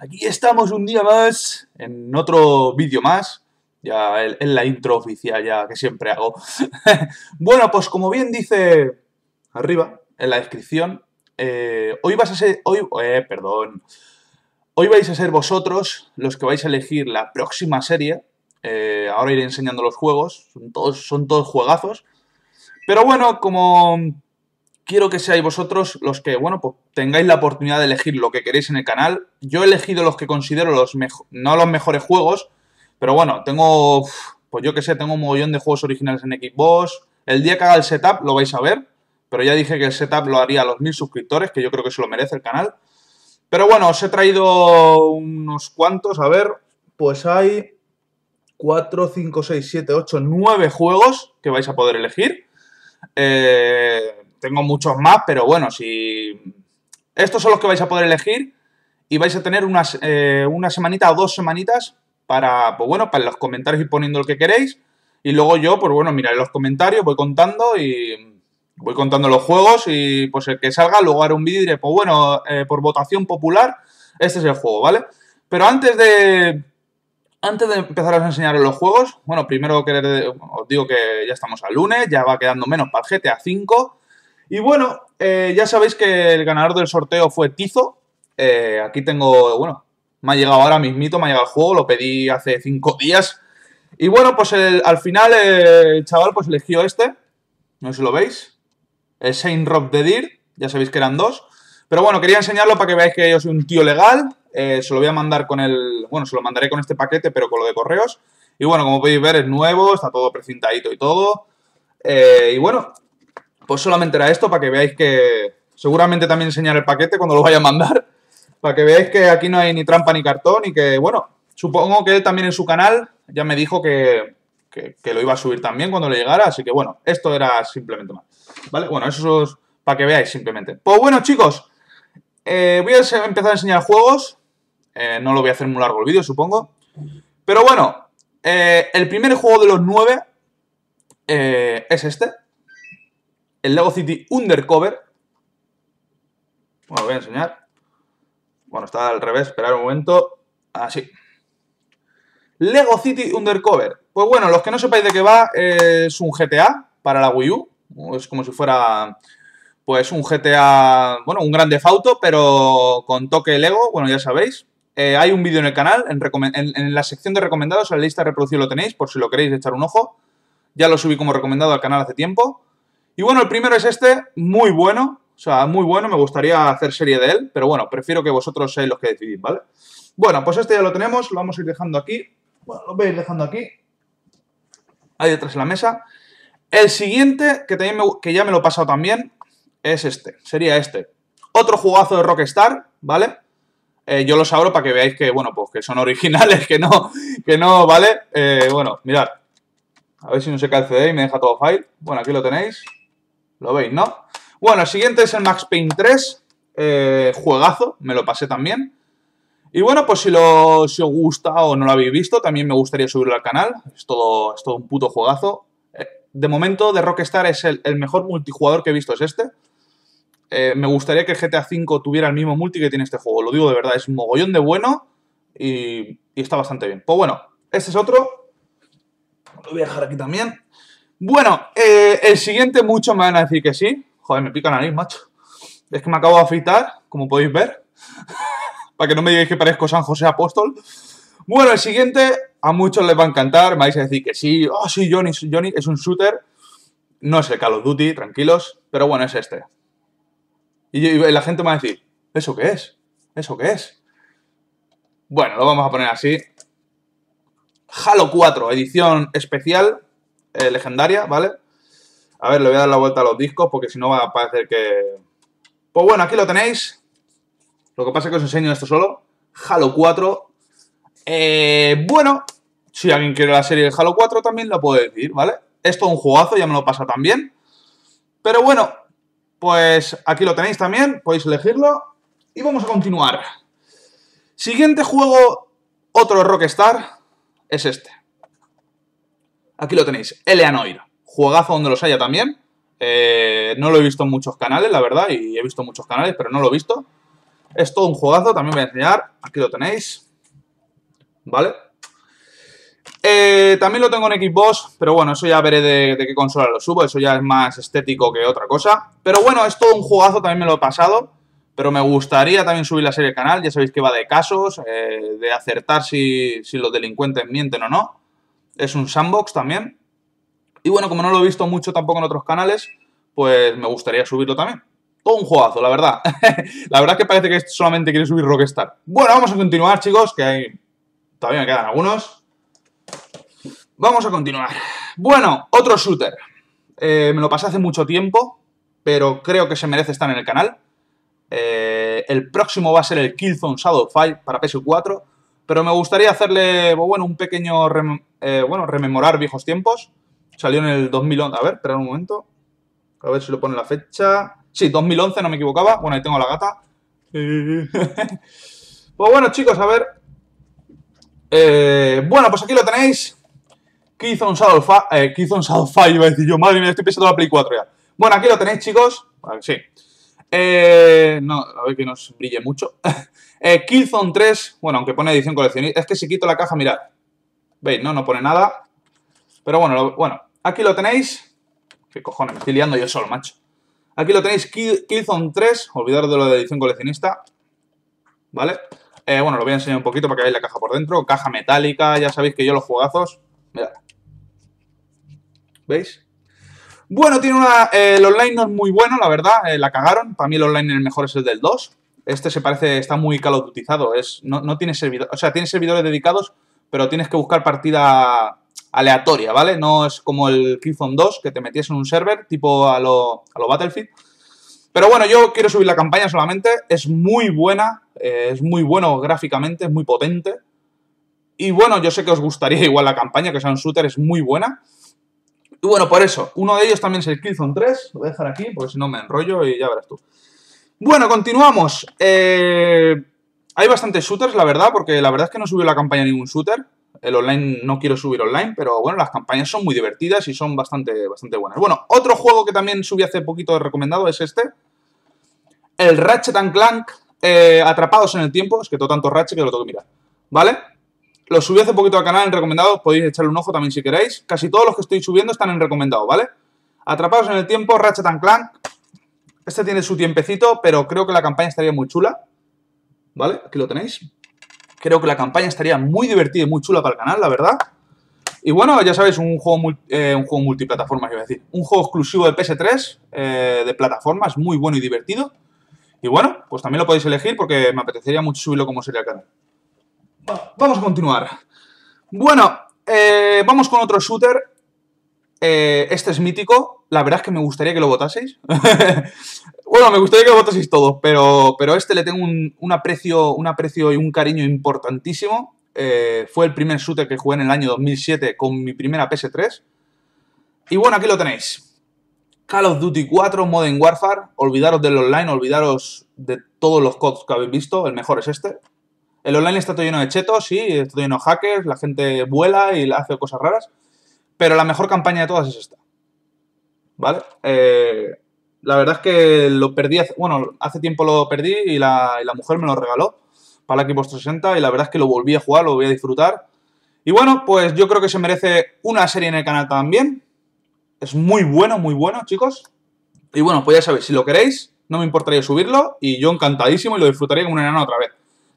aquí estamos un día más, en otro vídeo más, ya en la intro oficial ya que siempre hago. bueno, pues como bien dice arriba, en la descripción, eh, hoy vas a ser, hoy, eh, perdón, hoy vais a ser vosotros los que vais a elegir la próxima serie, eh, ahora iré enseñando los juegos, todos, son todos juegazos, pero bueno, como quiero que seáis vosotros los que, bueno, pues tengáis la oportunidad de elegir lo que queréis en el canal. Yo he elegido los que considero los no los mejores juegos, pero bueno, tengo, pues yo que sé, tengo un mogollón de juegos originales en Xbox. El día que haga el setup lo vais a ver, pero ya dije que el setup lo haría a los mil suscriptores, que yo creo que se lo merece el canal. Pero bueno, os he traído unos cuantos, a ver, pues hay 4, 5, 6, 7, 8, 9 juegos que vais a poder elegir. Eh, tengo muchos más, pero bueno, si... Estos son los que vais a poder elegir y vais a tener eh, una semanita o dos semanitas para, pues bueno, para los comentarios y poniendo el que queréis. Y luego yo, pues bueno, miraré los comentarios, voy contando y voy contando los juegos y pues el que salga, luego haré un vídeo y diré, pues bueno, eh, por votación popular, este es el juego, ¿vale? Pero antes de, antes de empezar a enseñaros los juegos, bueno, primero querer, os digo que ya estamos al lunes, ya va quedando menos para el GTA 5. Y bueno, eh, ya sabéis que el ganador del sorteo fue Tizo. Eh, aquí tengo, bueno, me ha llegado ahora mismito, me ha llegado el juego, lo pedí hace cinco días. Y bueno, pues al final el chaval pues eligió este, no sé si lo veis, el Saint Rock de Deer, ya sabéis que eran dos. Pero bueno, quería enseñarlo para que veáis que yo soy un tío legal, eh, se lo voy a mandar con el, bueno, se lo mandaré con este paquete, pero con lo de correos. Y bueno, como podéis ver es nuevo, está todo precintadito y todo. y bueno, pues solamente era esto para que veáis que seguramente también enseñaré el paquete cuando lo vaya a mandar, para que veáis que aquí no hay ni trampa ni cartón y que, bueno, supongo que él también en su canal ya me dijo que, que, lo iba a subir también cuando le llegara, así que bueno, esto era simplemente más. ¿Vale? Bueno, eso es para que veáis simplemente. Pues bueno, chicos, eh, voy a empezar a enseñar juegos. Eh, no lo voy a hacer muy largo el vídeo, supongo. Pero bueno, eh, el primer juego de los nueve es este el Lego City Undercover. Bueno, lo voy a enseñar. Bueno, está al revés, esperar un momento. Así. Ah, Lego City Undercover. Pues bueno, los que no sepáis de qué va, es un GTA para la Wii U. Es como si fuera, pues, un GTA, bueno, un grande fauto, pero con toque Lego, bueno, ya sabéis. Eh, hay un vídeo en el canal, en, la sección de recomendados, en la lista de reproducción lo tenéis, por si lo queréis echar un ojo. Ya lo subí como recomendado al canal hace tiempo. Y bueno, el primero es este, muy bueno. O sea, muy bueno, me gustaría hacer serie de él, pero bueno, prefiero que vosotros seáis los que decidís, ¿vale? Bueno, pues este ya lo tenemos, lo vamos a ir dejando aquí. Bueno, lo veis dejando aquí. Ahí detrás de la mesa. El siguiente, que, que ya me lo he pasado también, es este. Sería este. Otro jugazo de Rockstar, ¿vale? Eh, yo los abro para que veáis que, bueno, pues que son originales, que no, que no, ¿vale? Eh, bueno, mirad. A ver si no se cae el CD y me deja todo file. Bueno, aquí lo tenéis. Lo veis, ¿no? Bueno, el siguiente es el Max Payne 3. Eh, juegazo, me lo pasé también. Y bueno, pues si, os gusta o no lo habéis visto, también me gustaría subirlo al canal. Es todo, es todo un puto juegazo. Eh, de momento, de Rockstar es el, mejor multijugador que he visto, es este. Eh, me gustaría que GTA V tuviera el mismo multi que tiene este juego. Lo digo de verdad, es mogollón de bueno y, y está bastante bien. Pues bueno, este es otro. Lo voy a dejar aquí también. Bueno, eh, el siguiente muchos me van a decir que sí. Joder, me pica la nariz, macho. Es que me acabo de afeitar, como podéis ver. para que no me digáis que parezco San José Apóstol. Bueno, el siguiente a muchos les va a encantar. Me vais a decir que sí. Oh, sí, Johnny, Johnny es un shooter. No es el Call of Duty, tranquilos. Pero bueno, es este. Y, y la gente me va a decir, ¿eso qué es? ¿Eso qué es? Bueno, lo vamos a poner así. Halo 4, edición especial eh, legendaria, ¿vale? A ver, le voy a dar la vuelta a los discos porque si no va a parecer que... Pues bueno, aquí lo tenéis. Lo que pasa es que os enseño esto solo. Halo 4. Eh, bueno, si alguien quiere la serie de Halo 4 también la puede decir, ¿vale? Esto es un jugazo, ya me lo pasa también. Pero bueno, pues aquí lo tenéis también, podéis elegirlo. Y vamos a continuar. Siguiente juego, otro Rockstar, es este. Aquí lo tenéis, Eleanoir. Juegazo donde los haya también. Eh, no lo he visto en muchos canales, la verdad, y he visto muchos canales, pero no lo he visto. Es todo un juegazo, también voy a enseñar. Aquí lo tenéis. ¿Vale? Eh, también lo tengo en Xbox, pero bueno, eso ya veré de, qué consola lo subo. Eso ya es más estético que otra cosa. Pero bueno, es todo un juegazo, también me lo he pasado. Pero me gustaría también subir la serie al canal. Ya sabéis que va de casos, eh, de acertar si los delincuentes mienten o no es un sandbox también. Y bueno, como no lo he visto mucho tampoco en otros canales, pues me gustaría subirlo también. Todo un juegazo, la verdad. la verdad es que parece que solamente quiere subir Rockstar. Bueno, vamos a continuar, chicos, que hay... todavía me quedan algunos. Vamos a continuar. Bueno, otro shooter. Eh, me lo pasé hace mucho tiempo, pero creo que se merece estar en el canal. Eh, el próximo va a ser el Killzone Fight para PS4, pero me gustaría hacerle, pues bueno, un pequeño eh, bueno, rememorar viejos tiempos. Salió en el 2011. A ver, esperad un momento. A ver si lo pone la fecha. Sí, 2011, no me equivocaba. Bueno, ahí tengo la gata. pues bueno, chicos, a ver. Eh, bueno, pues aquí lo tenéis. Killzone hizo un Eh, Iba a decir yo, madre mía, estoy pensando en la Play 4 ya. Bueno, aquí lo tenéis, chicos. sí. Eh, no, a ver que nos brille mucho. eh, Killzone 3, bueno, aunque pone edición coleccionista. Es que si quito la caja, mirad, ¿Veis? No, no pone nada. Pero bueno, bueno, aquí lo tenéis. ¿Qué cojones? Me estoy liando yo solo, macho. Aquí lo tenéis, Killzone 3. Olvidaros de lo de edición coleccionista. ¿Vale? Eh, bueno, lo voy a enseñar un poquito para que veáis la caja por dentro. Caja metálica, ya sabéis que yo los juegazos. Mirad. ¿Veis? Bueno, tiene una... Eh, el online no es muy bueno, la verdad. Eh, la cagaron. Para mí el online el mejor es el del 2. Este se parece... Está muy calotutizado. Es, no, no tiene servidor... O sea, tiene servidores dedicados pero tienes que buscar partida aleatoria, ¿vale? No es como el Killzone 2, que te metías en un server, tipo a lo, Battlefield. Pero bueno, yo quiero subir la campaña solamente, es muy buena, eh, es muy bueno gráficamente, es muy potente. Y bueno, yo sé que os gustaría igual la campaña, que sea un shooter, es muy buena. Y bueno, por eso, uno de ellos también es el Killzone 3, lo voy a dejar aquí, porque si no me enrollo y ya verás tú. Bueno, continuamos. Eh, hay bastantes shooters, la verdad, porque la verdad es que no subió la campaña ningún shooter. El online no quiero subir online, pero bueno, las campañas son muy divertidas y son bastante, bastante buenas. Bueno, otro juego que también subí hace poquito recomendado es este. El Ratchet Clank eh, Atrapados en el Tiempo. Es que todo tanto Ratchet que lo tengo que mirar. ¿Vale? Lo subí hace poquito al canal en recomendado, podéis echarle un ojo también si queréis. Casi todos los que estoy subiendo están en recomendado, ¿vale? Atrapados en el Tiempo, Ratchet Clank. Este tiene su tiempecito, pero creo que la campaña estaría muy chula. ¿vale? Aquí lo tenéis. Creo que la campaña estaría muy divertida y muy chula para el canal, la verdad. Y bueno, ya sabéis, un juego, eh, un juego multiplataforma, iba a decir. Un juego exclusivo de PS3, eh, de plataformas, muy bueno y divertido. Y bueno, pues también lo podéis elegir porque me apetecería mucho subirlo como sería el canal. Vamos a continuar. Bueno, eh, vamos con otro shooter eh, este es mítico. La verdad es que me gustaría que lo votaseis. bueno, me gustaría que lo votaseis todos, pero, pero este le tengo un, aprecio, un aprecio y un cariño importantísimo. Eh, fue el primer shooter que jugué en el año 2007 con mi primera PS3. Y bueno, aquí lo tenéis. Call of Duty 4, Modern Warfare. Olvidaros del online, olvidaros de todos los codes que habéis visto. El mejor es este. El online está todo lleno de chetos, sí, está todo lleno de hackers, la gente vuela y hace cosas raras. Pero la mejor campaña de todas es esta. ¿Vale? Eh, la verdad es que lo perdí, hace, bueno, hace tiempo lo perdí y la, mujer me lo regaló para el equipo 60 y la verdad es que lo volví a jugar, lo voy a disfrutar. Y bueno, pues yo creo que se merece una serie en el canal también. Es muy bueno, muy bueno, chicos. Y bueno, pues ya sabéis, si lo queréis, no me importaría subirlo y yo encantadísimo y lo disfrutaría como un enano otra vez.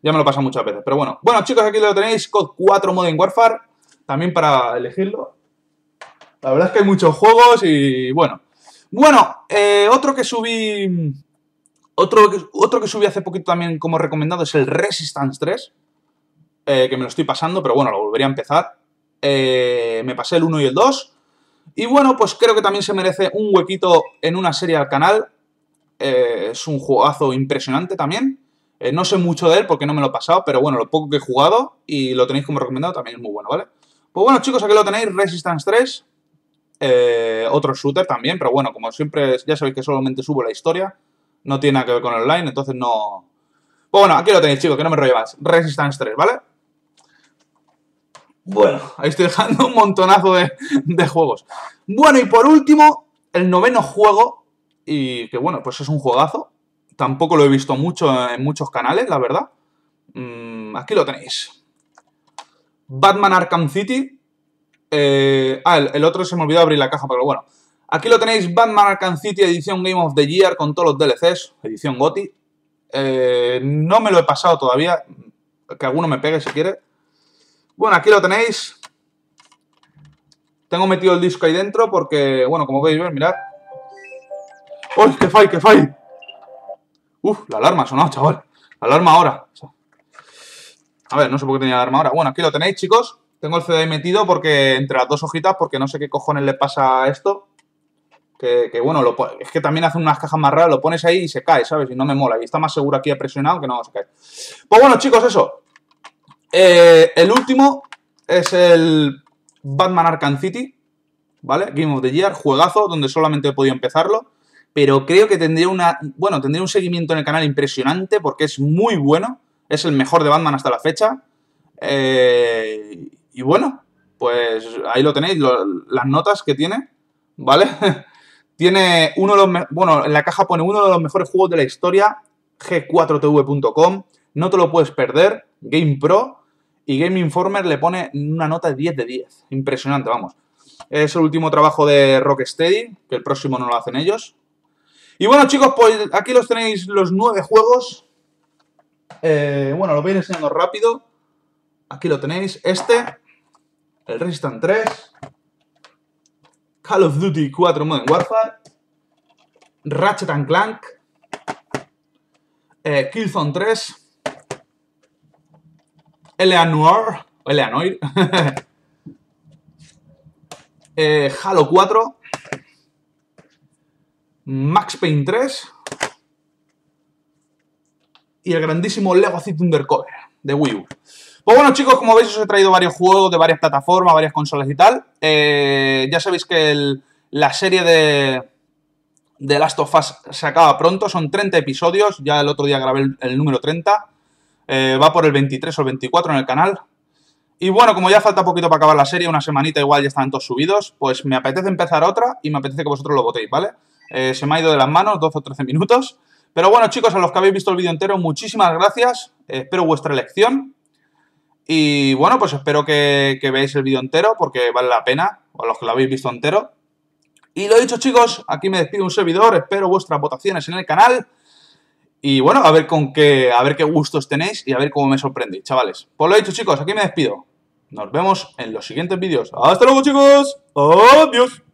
Ya me lo pasa muchas veces, pero bueno. Bueno, chicos, aquí lo tenéis, COD 4 Modern Warfare, también para elegirlo. La verdad es que hay muchos juegos y bueno. Bueno, eh, otro que subí. Otro otro que subí hace poquito también como recomendado es el Resistance 3. Eh, que me lo estoy pasando, pero bueno, lo volvería a empezar. Eh, me pasé el 1 y el 2. Y bueno, pues creo que también se merece un huequito en una serie al canal. es un jugazo impresionante también. no sé mucho de él porque no me lo he pasado, pero bueno, lo poco que he jugado y lo tenéis como recomendado también es muy bueno, ¿vale? Pues bueno, chicos, aquí lo tenéis, Resistance 3. Eh, otro shooter también, pero bueno, como siempre, ya sabéis que solamente subo la historia. No tiene nada que ver con online, entonces no... Pues bueno, aquí lo tenéis, chicos, que no me rollo Resistance 3, ¿vale? Bueno, ahí estoy dejando un montonazo de, juegos. Bueno, y por último, el noveno juego, y que bueno, pues es un juegazo. Tampoco lo he visto mucho en muchos canales, la verdad. Mm, aquí lo tenéis. Batman Arkham City, eh, ah, el, otro se me olvidó abrir la caja, pero bueno. Aquí lo tenéis, Batman Arkham City, edición Game of the Year, con todos los DLCs, edición GOTI. Eh, no me lo he pasado todavía, que alguno me pegue si quiere. Bueno, aquí lo tenéis. Tengo metido el disco ahí dentro porque, bueno, como podéis ver, mirad. ¡Uy, qué fai, qué fai! Uf, la alarma ha sonado, chaval. La alarma ahora. A ver, no sé por qué tenía alarma ahora. Bueno, aquí lo tenéis, chicos. Tengo el CD ahí metido porque entre las dos hojitas, porque no sé qué cojones le pasa a esto. Que, bueno, es que también hacen unas cajas más raras, lo pones ahí y se cae, ¿sabes? Y no me mola. Y está más seguro aquí presionado que no se cae. Pues bueno, chicos, eso. Eh, el último es el Batman Arkham City, ¿vale? Game of the Year, juegazo, donde solamente he podido empezarlo. Pero creo que tendría una. Bueno, tendría un seguimiento en el canal impresionante porque es muy bueno. Es el mejor de Batman hasta la fecha. Eh, y bueno, pues ahí lo tenéis, las notas que tiene, ¿vale? tiene uno de los... bueno, en la caja pone uno de los mejores juegos de la historia, g4tv.com, no te lo puedes perder, Game Pro, y Game Informer le pone una nota de 10 de 10. Impresionante, vamos. Es el último trabajo de Rocksteady, que el próximo no lo hacen ellos. Y bueno, chicos, pues aquí los tenéis los nueve juegos. Eh, bueno, los voy a ir enseñando rápido. Aquí lo tenéis. Este, el Resistant 3, Call of Duty 4 Modern Warfare, Ratchet Clank, eh, Killzone 3, Eleanor, Eleanor, eh, Halo 4, Max Payne 3 y el grandísimo Lego City cover de Wii U. Pues bueno chicos, como veis os he traído varios juegos de varias plataformas, varias consolas y tal. Eh, ya sabéis que la serie de, Last of Us se acaba pronto, son 30 episodios, ya el otro día grabé el, número 30. Eh, va por el 23 o el 24 en el canal. Y bueno, como ya falta poquito para acabar la serie, una semanita igual ya están todos subidos, pues me apetece empezar otra y me apetece que vosotros lo votéis, ¿vale? Eh, se me ha ido de las manos 12 o 13 minutos. Pero bueno, chicos, a los que habéis visto el vídeo entero, muchísimas gracias. espero vuestra elección. Y bueno, pues espero que, veáis el vídeo entero porque vale la pena, o los que lo habéis visto entero. Y lo dicho chicos, aquí me despido un servidor, espero vuestras votaciones en el canal. Y bueno, a ver con qué, a ver qué gustos tenéis y a ver cómo me sorprendéis, chavales. Pues lo dicho chicos, aquí me despido. Nos vemos en los siguientes vídeos. ¡Hasta luego chicos! ¡Adiós!